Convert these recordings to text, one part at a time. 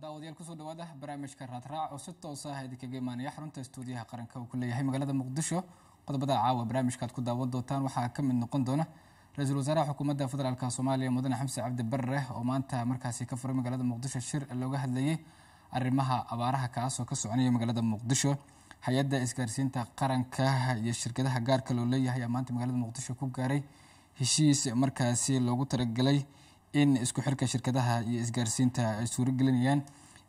daawadayaal kusoo dhawaada barnaamijka raadraac oo si toos ah idinkaga imaanaya xarunta stuudiyaha qaranka uu ku leeyahay magaalada muqdisho qodobada caawa barnaamijka aad ku daawan doontaan waxaa ka mid noqon doona ra-iisul wasaaraha xukuumadda federaalk soomaaliya mudane xamse cabdi barre oo maanta markaasi ka furay magaalada muqdisho shir looga hadlayay arrimaha abaaraha kaasoo ka soconaya magaalada muqdisho hay-adda isgaarsiinta qaranka iyo shirkadaha gaarka loo leeyahay ayaa maanta magaalada muqdisho ku gaaray heshiis markaasi loogu talagelay in isku xirka shirkadaha iyo isgaarsiinta ay suurogelinayaan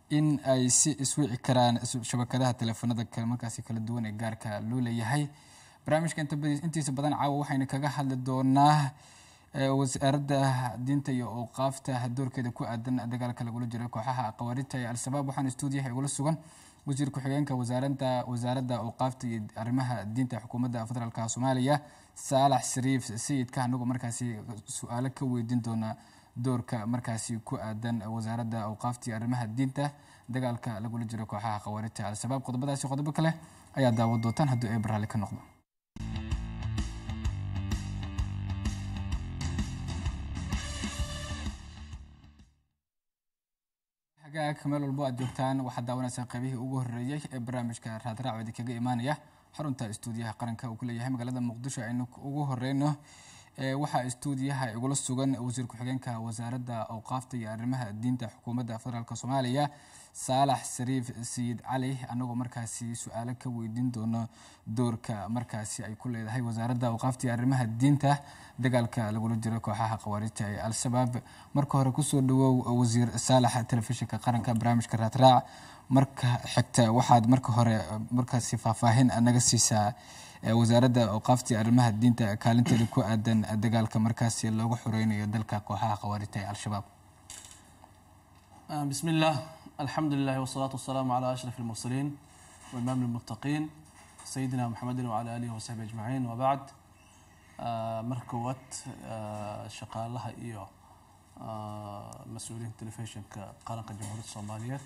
in ay si iswici karaan shabakadaha teleefanada markaasi kala duwan ee gaarka loo leeyahay barnaamijka intiisa badan caawa waxaynu kaga hadli doonaa eh, wasaaradda diinta iyo awqaafta doorkeeda ku aadan dagaalka lagula jiro kooxaha aqawaariidta ee al-shabaab waxaan stuudiyaha igula sugan wasiir ku-xigeenka wasaaradda wasaaradda awqaafta iyo arrimaha diinta xukuumadda federaalka soomaaliya saalax shariif sayidka anagu markaasi su-aalo ka weydiin doonaa doorka markaasi ku aadan wasaaradda awqaaftii arrimaha diinta dagaalka lagula jiro kooxaha khawaarijta al-shabaab qodobadaasi qodobo kale ayaa daawad dootaan haddii ay barraali ka noqdo hagaag meel walbo aad joogtaan waxaad daawanaysaa qaybihii ugu horreeyey ee barnaamijka raadraac kaga imaanaya xarunta istuudiyaha qaranka uu ku leeyahay magaalada muqdisho aynu ugu horeyno waxaa istuudiyaha igula sugan wasiir ku-xigeenka wasaaradda awqaafta iyo arrimaha diinta xukuumadda federaalk soomaaliya saalax shariif sayid cali anagoo markaasi su-aalo ka weydiin doono doorka markaasi ay ku leedahay wasaaradda awqaafta iyo arrimaha diinta dagaalka lagula jiro kooxaha khawaarijta ee al-shabaab marka hore kusoo dhawow wasiir saalax telefishinka qaranka barnaamijka raadraac marka xigta waxaad marka hore markaasi faahfaahin naga siisaa wasaaradda awqaaftii arrimaha diinta kaalinteeda ku aadan dagaalka markaasi loogu xoreynayo dalka kooxaha khawaarijta ee al-shabaab bismi illaah alxamdu lilahi wasalaatu wasalaamu calaa ashraf almursaliin wa imaam lmuttaqiin sayidina maxamedin wacalaa aalihi wasaxbi ajmaciin wabacd marka koowaad shaqaalaha iyo mas-uuliyiinta telefishonka qaranka jamhuuriyadda soomaaliyeed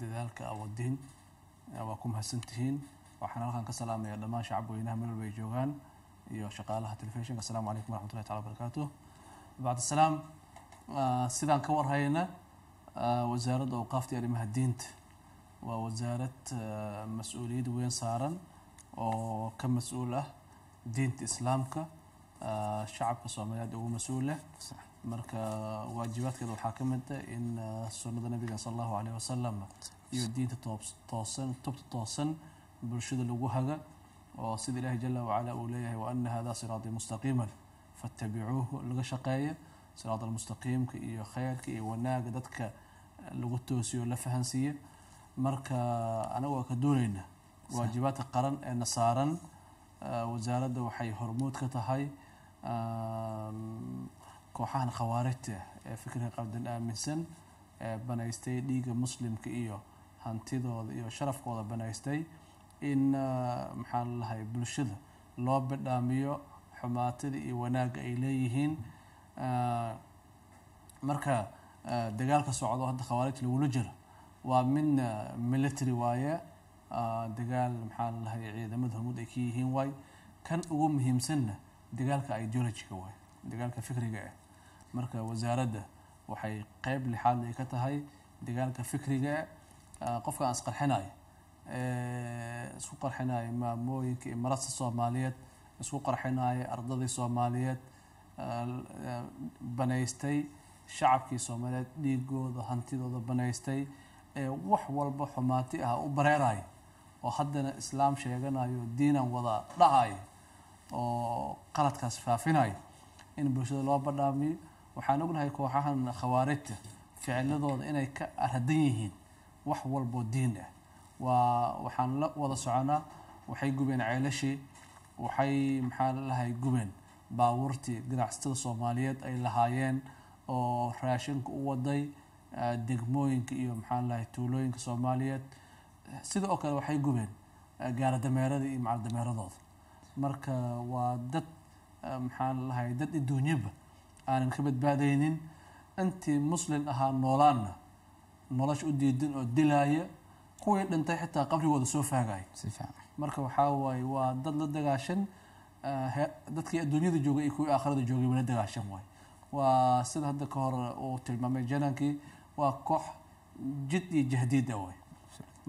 dadaalka awadiin waa ku mahadsantihiin waxaan halkan ka salaamaya dhammaan shacab weynaha meel walba ay joogaan iyo shaqaalaha telefishinka asalamu calaykum waraxmatullahi tacala barakaatu bacd salaam ah, sidaan ka warhayna ah, wasaaradda awqaafta iyo arrimaha diinta waa wasaarad ah, mas-uuliyad weyn saaran oo ka mas-uul ah diinta islaamka shacabka soomaaliyeed ugu mas-uul leh marka waajibaadkeeda waxaa ka mid ah in sunnada nabiga sala allahu caleyh wasalam iyo diinta toob toosan tubta toosan bulshada lagu haga oo sida ilaahay jala wacala uu leeyahay waana hada siraatii mustaqiima fatabicuuhu laga shaqeeya siraad almustaqiimka iyo kheyrka iyo wanaaga dadka lagu toosiyo o la fahansiiyo marka anagu waa ka duunayna waajibaadka qaran ee na saaran uh, wasaaradda waxay hormuud ka tahay um, kooxahan khawaarijta ee fikriga qabdan aaminsan ee banaystay dhiigga muslimka iyo hantidooda iyo sharafkooda banaystay in uh, maxaa lalahay bulshada loo bidhaamiyo xumaatada iyo wanaagga ay leeyihiin uh, marka uh, dagaalka socdo hadda khawaarijta lagula jiro waa mid military waaye dagaal maxaa lalahay ciidamada hormuud ay ka yihiin waay kan ugu muhiimsanna dagaalka ideologiga waay dagaalka fikriga ah marka wasaaradda waxay qeyb lixaad ay ka tahay dagaalka fikriga eh. qofka aan isqarxinayo isku qarxinaya maamooyinka iyo marasta soomaaliyeed isku qarxinaya ardadii soomaaliyeed banaystay shacabkii soomaaliyeed dhiigooda hantidooda banaystay ee wax walba xumaati ah u bareeraya oo haddana islaam sheeganayo diinan wada dhacayo oo qaladkaas faafinayo in bulshada loo badhaamiyo waxaan ognahay kooxahan khawaarijta ficiladooda inay ka aradan yihiin wax walboo diin ah waa waxaan la wada soconaa waxay gubeen ceelashii waxay maxaa lalahay gubeen baabuurtii ganacsatada soomaaliyeed ay lahaayeen oo raashinka u waday ah, degmooyinka iyo maxaa lalahay tuulooyinka soomaaliyeed sida oo kale waxay gubeen ah, gaaradameerada iyo macaldameeradooda marka waa dad ah, maxaa lahay dad iduunyaba aanan ka badbaadaynin intii muslin ahaa noolaanna nolosha u diidan oo dilaaya kuwii dhintay xitaa qabrigooda soo faagaay marka waxaa waaye waa dad la dagaashan eh, dadkii adduunyada joogay iyo kuwii aakhirada joogay way la dagaashan waay waa sida hadda ka hor uu tilmaamay janaankii waa koox jid iyo jahdiida ah waay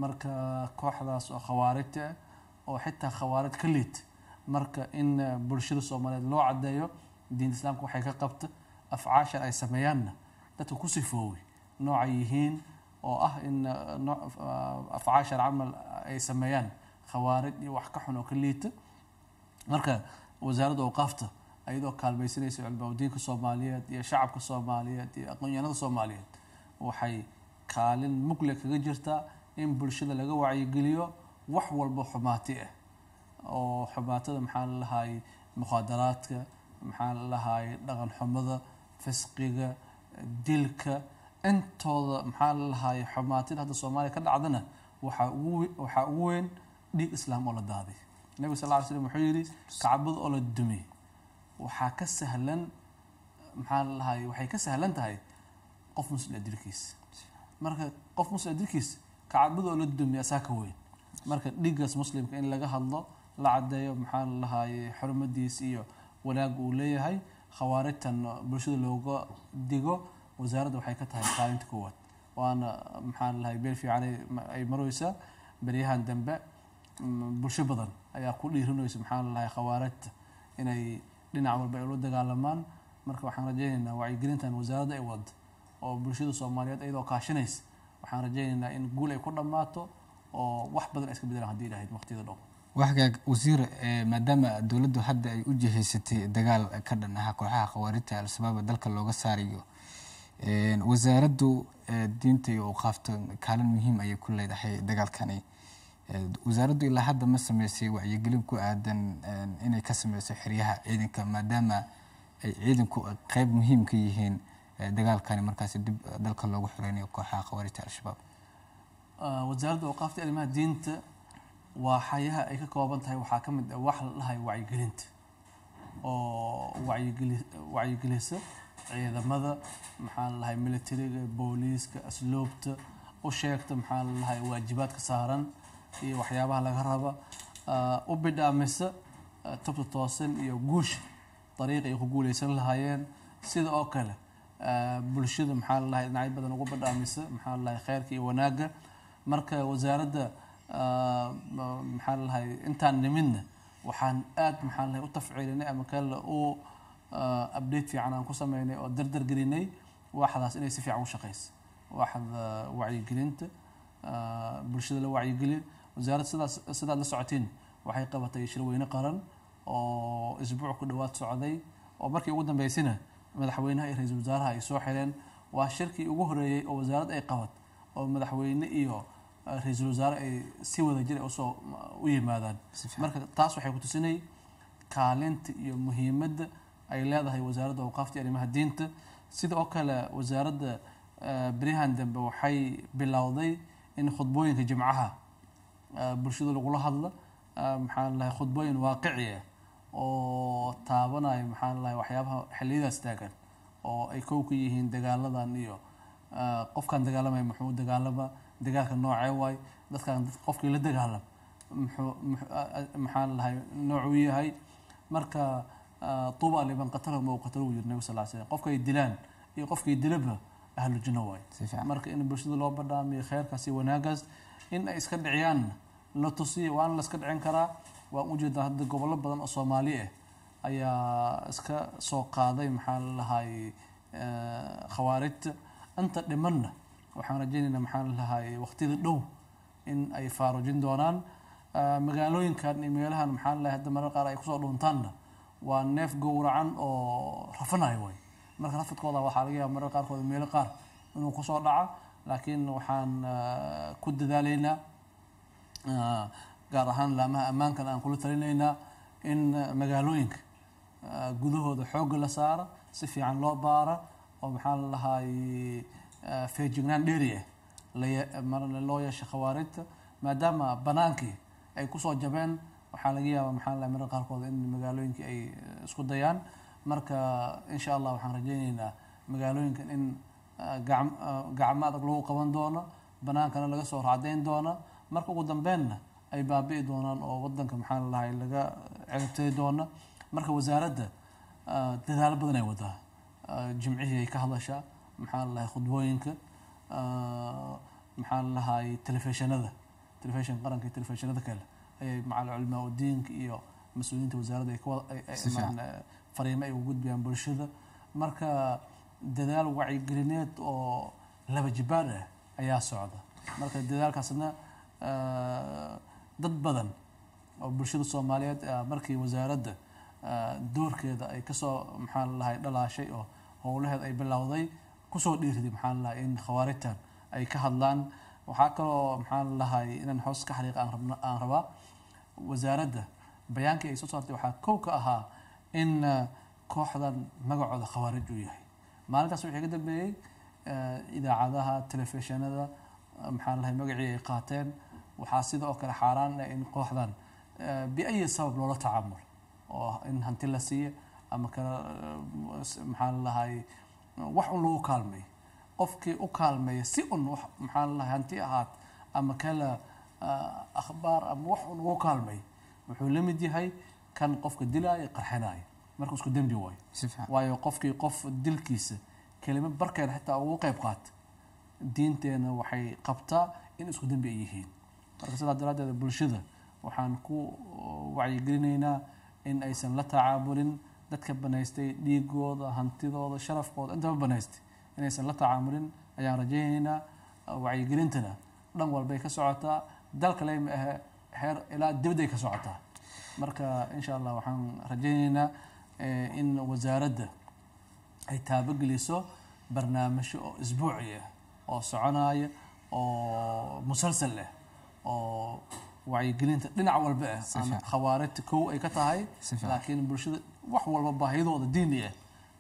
marka kooxdaas oo khawaarijta ah, oo xitaa khawaarij ka liid marka in eh, bulshada soomaaliyeed loo cadeeyo diinta islaamka waxay ka qabta afcaashan ay sameeyaanna dadka ku sifooway noocay yihiin oo ah in afcaashan camal ay sameeyaan khawaarid iyo wax ka xun oo ka liita marka wasaaradda awqaafta iyadoo kaalmaysanaysa culmaaudiinka soomaaliyeed iyo shacabka soomaaliyeed iyo aqoonyahanada soomaaliyeed waxay kaalin mugle kaga jirtaa in bulshada laga wacyigeliyo wax walba xumaati ah oo xumaatada maxaa la lahaayey mukhaadaraadka maxaa la lahaayey dhaqan xumada fisqiga dilka intooda maxaa lalahaay xumaatid hadda soomaaliya ka dhacdana waxaa ugu weyn dhiig islaam oo la daaday nebiga sal ly slm wuxuu yidhi kacbada oo la dumiyey waxaa ka sahlan maxaa lalahaay waxay ka sahlan tahay qof muslim ajirkiisa marka qof muslim ajirkiisa kacbada oo la dumiya asaa ka weyn marka dhiiggaas muslimka in laga hadlo la cadeeyo maxaa lalahaay xurumadiis iyo wanaag uu leeyahay khawaarijtan bulshada looga digo wasaaradda waxay ka tahay kaalinta koowaad waana maxaan lahay beel fiican ay maraysaa beryahan dambe bulsho badan ayaa ku dhiirinaysa maxaan lahay khawaarijta inay dhinac walba ay ula dagaalamaan marka waxaan rajeynaynaa wacyigelintan wasaaradda ay waddo oo bulshada soomaaliyeed iyadoo kaashanaysa waxaan rajeynaynaa in guul ay ku dhammaato oo wax badan ay iska bedelaan hadii lahayd waqtiyada dhow waxgaag wasiir maadaama dowladdu hadda ay u jihaysatay dagaal ka dhan ah kooxaha khawaarijta al-shabaab dalka looga saarayo wasaaraddu diinta iyo awqaafta kaalin muhiim ayay ku leedahay dagaalkani wasaaraddu ilaa hadda ma sameysay wacyigelin ku aadan inay ka sameyso xeryaha ciidanka maadaama ay ciidanku qeyb muhiim ka yihiin dagaalkani markaasi dib dalka loogu xoreynayo kooxaha khawaarijta al-shabaab wasaaradda awqaafta arrimaha diinta waa xayaha ay ka kooban tahay waxaa ka mid ah wax la dhahay wacyigelinta oo wacyigelisa ciidamada maxaa lalahay militariga booliiska asluubta u sheegta maxaa lalahay waajibaadka saaran iyo waxyaabaha laga raba ah, u bidhaamisa ah, tubta toosan iyo guusha dariiq ay ku guuleysan lahaayeen sida oo kale ah, bulshada maxaa lalahay dhinacyo badan ugu bidhaamisa maxaa lalahay kheyrka iyo wanaagga marka wasaaradda maxaa lalahay intaan nimidna waxaan aad maxaa lalahay u tafciilinay ama kale u Uh, update fiican aan ku sameynay oo dardar gelinay waaxdaas inay si fiican u shaqeyso waaxda wacyigelinta uh, bulshada la wacyigeliyo wasaaradda sidaas sidaad la socotiin waxay qabatay shirweyne qaran oo isbuuc ku dhawaad socday oo markii ugu dambeysayna madaxweynaha iyo ra-iisul wasaaraha ay soo xireen waa shirkii ugu horreeyey oo wasaarad ay qabat oo madaxweyne iyo uh, ra iisal wasaare ay si wada jir ah usoo u yimaadaan marka taas waxay ku tusinay kaalinta iyo muhiimadda ay leedahay wasaaradda awqaafta arrimaha diinta sida oo kale wasaaradda eh, beryahan dambe waxay bilowday in khudbooyinka jimcaha eh, bulshada lagula hadla eh, maxaan lahay khudbooyin waaqiciah oo taabanayo maxaan lahay waxyaabaha xiliyadaas taagan oo ay kow ka yihiin dagaaladan iyo qofkaan dagaalamaya muxuu dagaalama dagaalka noocee waayo dadkan qofkii la dagaalam muxuu maxaan lahay noocuu yahay marka طuba liman qatalahu ma qatalahu yiri nabi sal slam qofkay dilaan iyo qofkii dilaba ahlu jino waay marka in bulshada loo badhaamiyo kheyrkaasi wanaagaas in ay iska dhiciyaanna la tusiya waana la dhicin karaa waan ujeedaa hadda gobollo badan oo soomaali ah ayaa iska soo qaaday maxaa lalahay eh, khawaarijta inta dhimanna waxaan rajeynaynaa maxaa lalahay waqtiyada dhow in ay faarujin doonaan eh, magaalooyinkan iyo meelahan maxaa lalahay hadda marar qaar ay kusoo dhuuntaanna waa neef gowracan oo rafanayo way marka rafadkooda waxaa laga yaba marar qaarkood meelo qaar inuu kusoo dhaco laakiin waxaan eh, ku dadaaleynaa eh, gaar ahaan laamaha ammaankan aan kula talinaynaa in magaalooyinka eh, gudahooda xoogga la saaro si fiican loo baara oo maxaa la dhahaay feejignaan dheeri ah loo yeesha khawaarijta maadaama banaankii ay kusoo jabeen waxaa laga yaabaa maxaa laha miro qaarkooda in magaalooyinka ay eh, isku dayaan marka insha allah waxaan rajeyneynaa magaalooyinkan in eh, gacmo eh, adag lagu qaban doono banaankana laga soo racdeyn doono marka ugu dambeenna ay baabi'i doonaan oo wadanka maxaa lalahay laga ciribtiri doono marka wasaaradda dadaalo badan ay wadaa jimcihii ay ka hadashaa maxaa lalahay khudbooyinka maxaa lahay telefishinada telefishon qaranka iyo telefishinada kale macal culamaau diinka iyo mas-uuliyiinta wasaaradda fariimo ay ugu gudbiyaan bulshada marka dadaal wacigelineed oo laba jibaan ah ayaa socda marka dadaalkaasna dad badan oo bulshada soomaaliyeed markii wasaaradda doorkeeda ay kasoo maxaa lalahay dhalaashay oo howlaheed ay bilowday kusoo dhiiriday maxaa lalahay in khawaaritan ay ka hadlaan waxaa kaloo maxaa lalahay inaan hoos ka xariiq aan rabaa wasaaradda bayaankii ay soo saartay waxaa kow ka ahaa in uh, kooxdan magacooda khawaarij uu yahay maalintaas wixii ka dambeeyey uh, idaacadaha telefishinada uh, maxaa lahay magacii ay qaateen waxaa sidoo kale xaaraan in kooxdan biayi sabab loola tacaamulo oo in hanti la siiya ama kala maxaa lahay wax un lagu kaalmay qofkii u kaalmeeya si un wax maxaa lahay hanti ahaad ama kala akhbaar ama wax un ugu kaalmay wuxuu la mid yahay kan qofka dilaayo qarxinaayo markuu isku dembi waayo waayo qofkii qof dilkiisa kelima barkeeda xataa ugu qeyb qaata diinteena waxay qabtaa in isku dembi ay yihiin marka sidaa daraadeed bulshada waxaan ku uh, wacyigelinaynaa in aysan la tacaamulin dadka banaystay dhiigooda hantidooda sharafkooda intaba banaystay inaysan la tacaamulin ayaan rajaynaynaa uh, wacyigelintana dhan walbay ka socotaa dalka dalkale heer ilaa dibadday ka socotaa marka insha allah waxaan rajaynaynaa eh, in wasaaradda ay taabogeliso barnaamijyo oo isbuuci ah oo soconaayo oo musalsal leh oo wacyigelinta dhinac walba ah ama khawaarijta kow ay ka tahay laakiin bulshada wax walba baahidooda diini ah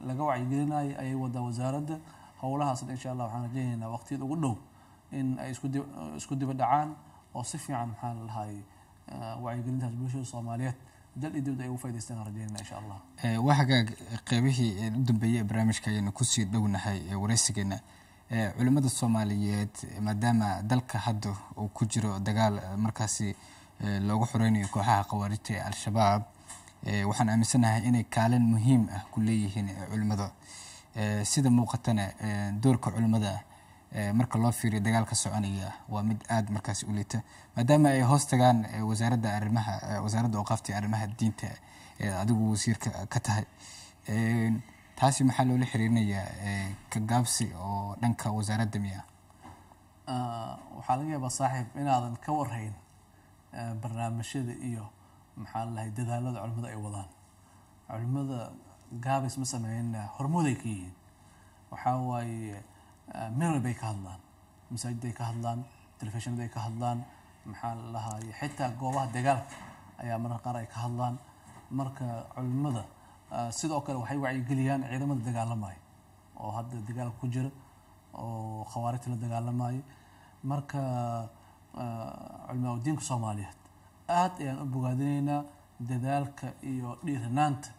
laga wacyigelinayo ayay wadaa wasaaradda howlahaasna insha allah waxaan rajaynaynaa waqtiyada ugu dhow in ay isku dhacaan oo si fiican maxaa lahay dhahay eh, wacyigelintaas bulshada soomaaliyeed dal iyo dibad ay ugu faa'idaystaan rajeynana insha allah eh, waa hagaag qeybihii eh, u dambeeyey ee barnaamijka ayaynu kusii dhownahay waraysigeena culimmada soomaaliyeed maadaama dalka hadda uu ku jiro dagaal markaasi loogu xoreynayo kooxaha khawaarijta ee al-shabaab waxaan aaminsanahay inay kaalin muhiim ah ku leeyihiin culimmada sida muuqatana doorka culimmada marka loo fiiriyo dagaalka soconaya waa mid aada markaas u liita maadaama ay hoos tagaan wasaaradda arimaha wasaaradda oo iyo arrimaha diinta ee adigu wasiirka ka tahay taasi maxaa loola xiriirinayaa kagaabsi oo dhanka wasaaradda miya waxaa laga yaabaa saaxiib inaadan ka warhayn barnaamijyada iyo maxaa lalahay dadaalada culimmada ay wadaan culimmada gaabis ma sameyn hormooday ka yihiin waxaa waaye mirror bay ka hadlaan masaajiday ka hadlaan telefishinnaday ka hadlaan maxaa la xitaa goobaha dagaalka ayaa mararka qaar ay ka hadlaan marka culimada ah, sidoo kale waxay wacyigeliyaan ciidamada dagaalamaya oo hadda dagaalka ku jira oo khawaarigta la dagaalamaya marka ah, culimaudiinka soomaaliyeed aada ayaan u bogaadinaynaa dadaalka iyo dhiiranaanta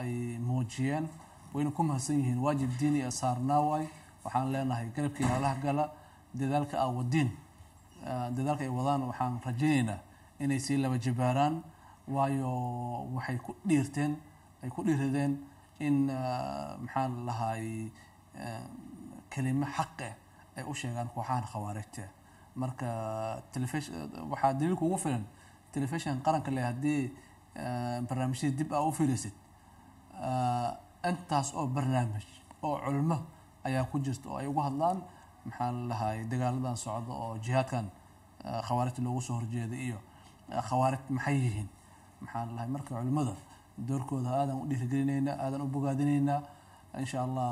ay muujiyeen wayna ku mahadsan yihiin waajib diini saarnaa waay waxaan leenahay garabkii alaha gala dadaalka ah wadiin dadaalka ay wadaan waxaan rajaynaynaa inay sii laba jibaaraan waayo waxay ku dhiirteen ay ku dhiirideen in maxaan lahay kelimo xaqe eh, ay u sheegaan kooxahan khawaarijta marka waxaa daliilka ugu filan telefishon qaranka leh haddii barnaamijyadii dib aa u fiirisid intaas oo barnaamij oo culmo ayaa ku jirta oo ay ugu hadlaan maxaa la dhahay dagaaladan socda oo jihaadkan ah, khawaarijta loogu soo horjeeda iyo ah, khawaarij maxay yihiin maxaa la dhahay marka culimmada doorkooda aadaan u dhiirgelinaynaa aadaan u bogaadinaynaa insha allah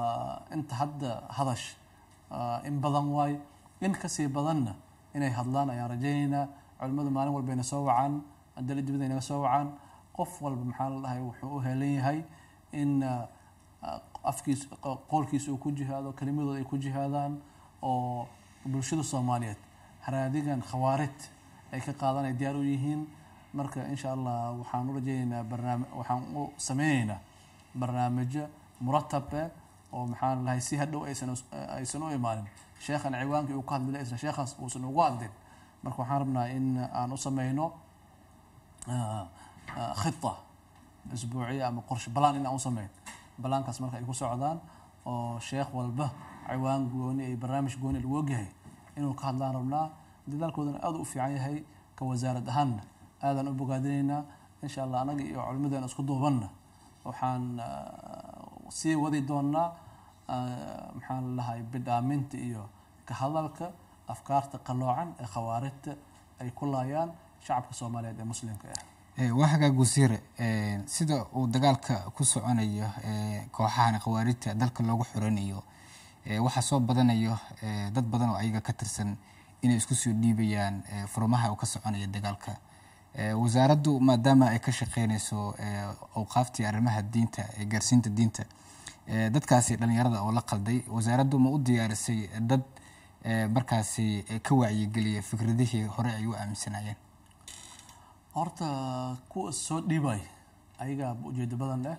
inta hadda hadash ah, in badan waay in kasii badanna inay hadlaan ayaan rajaynaynaa culimmada maalin walbayna soo wacaan adalajibadaynaga soo wacaan qof walba maxaa la dhahay wuxuu u helan yahay in afkiis qoolkiisa uu ku jihaado kelimadooda ay ku jihaadaan oo bulshada soomaaliyeed haraadigan khawaarid ay ka qaadaan ay diyaar u yihiin marka insha allah waxaan u rajeynaynaa barnaam waxaan u sameyneynaa barnaamijyo muratabe eh, oo maxaan lahay si hadhow aysan aysan u imaanin sheekhan ciwaankii uu ka hadlila isna sheekhaas uusan ugu hadlin marka waxaan rabnaa in aan u sameyno ah, ah, khita isbuuciya ama qorshe balaan in aan u sameyn balaankaas marka ay ku socdaan oo sheekh walba ciwaan gooni iyo barnaamij gooni lagu ogyahay inuu ka hadlaan rabnaa dadaalkoodana aada u fiican yahay ka wasaarad ahaanna aadaan u bogaadinaynaa insha allah anaga iyo culimmadeena isku duubanna waxaan ah, sii wadi doonaa ah, maxaan lahay bidhaaminta iyo ka hadalka afkaarta qaloocan ee khawaarijta ay ku laayaan shacabka soomaaliyeed ee muslimka ah. Eh, waaga gusiire eh, sida uu dagaalka ku soconayo eh, kooxahan khawaarijta dalka loogu xoranayo waxaa soo badanayo dad badan oo ayaga ka tirsan inay isku soo dhiibayaan furmaha uu ka soconayo dagaalka wasaaraddu maadaama ay ka shaqeynayso awqaaftii arrimaha diinta ee gaarsiinta diinta dadkaasi dhalinyarada oo la qalday wasaaraddu ma u diyaarisay dad markaasi ka wacyigeliya fikradihii hore ay u aaminsanaayeen horta kuwa soo dhiibay ayagaa ujeedo badan leh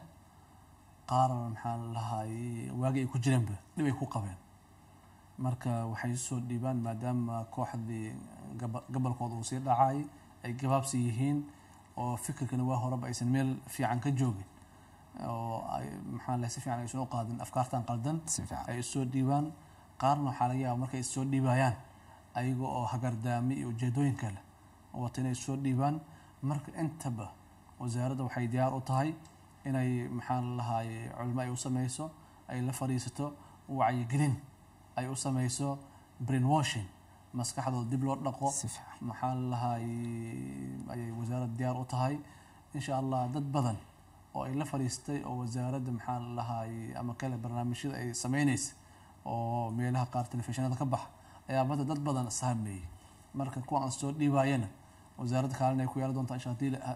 qaar maxaa lahaayey waagi ay ku jireenba dhib ku qabeen marka waxay soo dhiibaan maadaama kooxdii gobolkooda uu sii dhacay ay gabaabsi yihiin oo fikirkana waa horeba aysan meel fiican ka joogin oo maxaa lahay si fiican aysan u qaadin afkaartan qaldan ay isoo dhiibaan qaarna waxaa laga yaaba markay issoo dhiibayaan ayaga oo hagardaami iyo ujeedooyin kale wata inay soo dhiibaan marka intaba wasaaradda waxay diyaar u tahay inay maxaan lahaayey culmo ay u sameyso ay la fadhiisato wacyigelin ay u sameyso brainwashing maskaxdooda dib loo dhaqo maxaa lahaayey ayay wasaaradda diyaar u tahay insha allah dad badan oo ay la fadhiistay oo wasaaradda maxaa lahaayey ama kale barnaamijyada ay sameyneysa oo meelaha qaar telefishinada ka baxa ayaa badda dad badan saameeyey marka kuwa aan soo dhiibaayana wasaaradda kaalin ay ku yaala doontaa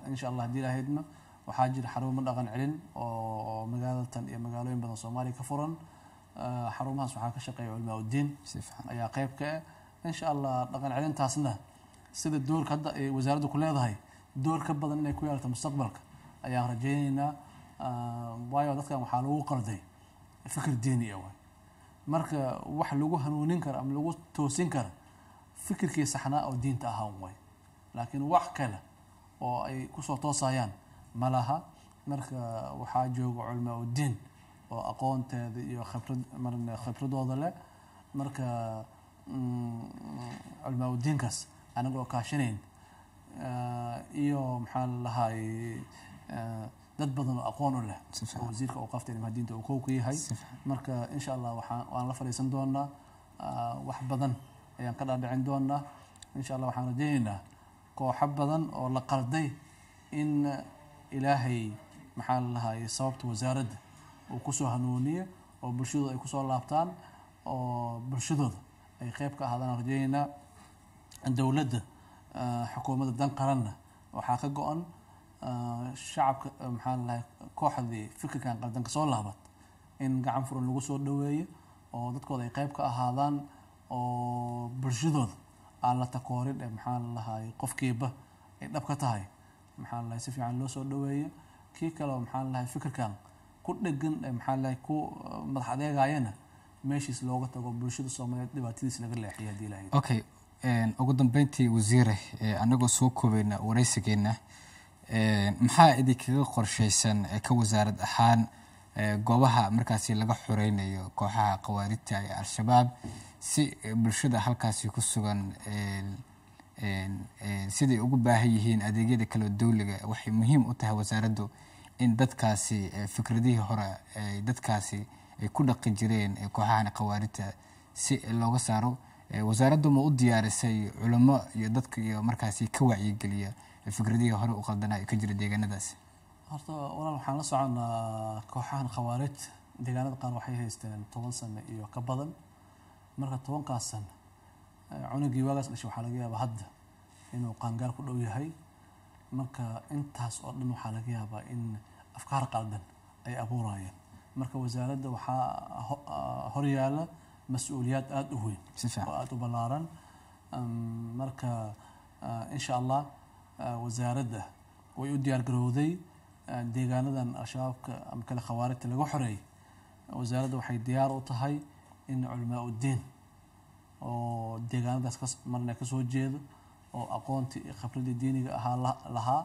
insha allah haddii ah, lahaydna waxaa jira xarumo dhaqan celin oo magaalatan iyo magaalooyin badan soomaaliya ka furan xarumahaas waxaa ka shaqeeya culmaa udiin ayaa qeyb ka ah insha allah dhaqan celintaasna sida doorka hadda ay wasaaraddu ku leedahay door ka badan inay ku yeelato mustaqbalka ayaan rajaynaynaa waayo dadkan waxaa lagu qalday fikir diiniya ah waay marka wax lagu hanuunin karo ama lagu toosin kara fikirkii saxnaa oo diinta ahaan waay laakiin wax kale oo ay kusoo toosayaan ma laha marka waxaa jooga culmaa udiin oo aqoonteeda iyo khabrad marna khibradooda leh marka mm, culmaa udiinkaas anagoo kaashinayn eh, iyo maxaa lalahay eh, dad badan oo aqoon u leh oo wasiirka oo qaftay mahadiinta uu kow kowka yahay marka insha allah waxaan waan la fadhiisan doonaa ah, wax badan ayaan ka dhaadhicin doonaa insha allah waxaan rajaynaynaa kooxo badan oo la qalday in ilaahay maxaa la lahaay sababta wasaaradda uu kusoo hanuuniyo oo bulshadooda ay kusoo laabtaan oo bulshadooda ay qeyb ka ahaadaan rajeyneynaa dowladda ah, xukuumadda dan qaranna waxaa ka go-an ah, shacabka maxaa lalahay kooxdii fikirkan qaldanka soo laabad in gacan furan lagu soo dhaweeyo oo dadkooda ay qeyb ka ahaadaan oo bulshadooda aan la takoorin ee maxaa la lahaay qofkiiba ay dhab ka tahay maxaa la lahay si fiican loo soo dhaweeyo kii kaleo maxaa la lahay fikirkan ku dhegan ee maxaa la lahay ku uh, madax adeegaayana meeshiis looga tago bulshada soomaaliyeed dhibaatadiis laga leexiyo haddii ilahay okay ugu dambeyntii wasiire ee anagoo soo koobeyna waraysigeena e, maxaa idinkaga qorshaysan ka wasaarad ahaan goobaha markaasi laga xoreynayo kooxaha khawaarijta ee al-shabaab si bulshada halkaasi ku sugan siday ugu baahan yihiin adeegyada kale dowliga waxay muhiim u tahay wasaaraddu in dadkaasi fikradihii hore dadkaasi ay ku dhaqi jireen kooxahan khawaarijta si looga saaro wasaaraddu ma u diyaarisay culimo iyo dadka iyo markaasi ka wacyigeliya fikradihii hore u qaldanaa ka jira deegaanadaasi horta walaal waxaan la soconaa kooxahan khawaarid deegaanada qaar waxay haysteen toban sano iyo ka badan marka tobankaas sano cunugii waagaas dhashay waxaa laga yaabaa hadda inuu qaangaar ku dhow yahay marka intaas oo dhan waxaa laga yaabaa in afkaar qaldan ay abuurayeen marka wasaaradda waxaa ah, hor horyaala mas-uuliyaad aada u weyn oo aada u ballaaran marka ah, insha allah ah, wasaaradda way u diyaargarowday deegaanadan al-shabaabka ama kale khawaarijta laga xoreeyay wasaaradda waxay diyaar u tahay in culamaa uddiin oo deegaanadaas marna kasoo jeedo oo aqoontii iyo khibradii diiniga ahaa lahaa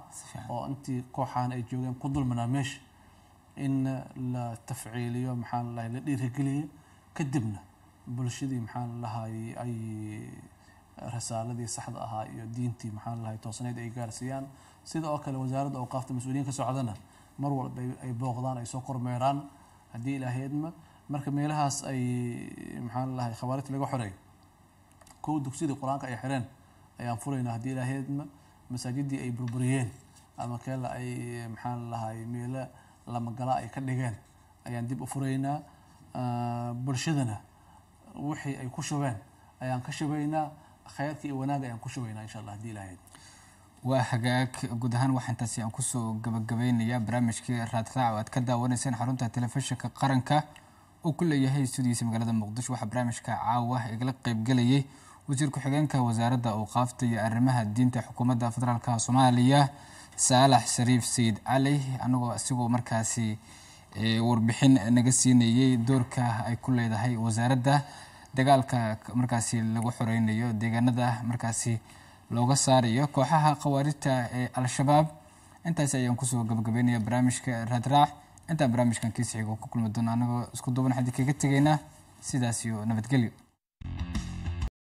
oo intii kooxaan ay joogeen ku dulmanaa meesha in la tafciiliyo maxaa lahay la dhiirigeliyo kadibna bulshadii maxaa ladhahay ay rasaaladii saxda ahaa iyo diintii maxaan lahay toosnayd ay gaarsiiyaan sida oo kale wasaaradda awqaafta mas-uuliyiin ka socdana mar walba ay booqdaan ay soo kormeeraan haddii ilaahaydma marka meelahaas ay maxaan lahay khawaarijta laga xoreeyo kow dugsidii qur-aanka ay xireen ayaan furaynaa haddii ilaahaydma masaajidii ay burburiyeen ama keela ay maxaan lahay meelo lamagala ay ka dhigeen ayaan dib u furaynaa bulshadana wixii ay ku shubeen ayaan ka shubaynaa khayrka iyo wanaaga ayaan ku shubaynaa insha allah hadii ilahayd waa hagaag guud ahaan waxaa intaasi aan kusoo gabagabaynayaa barnaamijkii raadraac oo aad ka daawanayseen xarunta telefishinka qaranka oo ku leeyahay stuudiyiisa magaalada muqdisho waxaa barnaamijka caawa igala qeybgelayay wasiir ku-xigeenka wasaaradda awqaafta iyo arrimaha diinta xukuumadda federaalka soomaaliya saalax shariif sayid cali anagoo isigoo markaasi eh, warbixin naga siinayay doorka ay ku leedahay wasaaradda dagaalka markaasi lagu xoreynayo deegaanada markaasi looga saarayo kooxaha khawaarijta ee al-shabaab intaasi ayaan kusoo gabagabeynaya barnaamijka raadraac intaan barnaamijkan kiisixiga ku kulmi doono anagoo isku duuban xadii kaga tegeynaa sidaasiyo nabadgelyo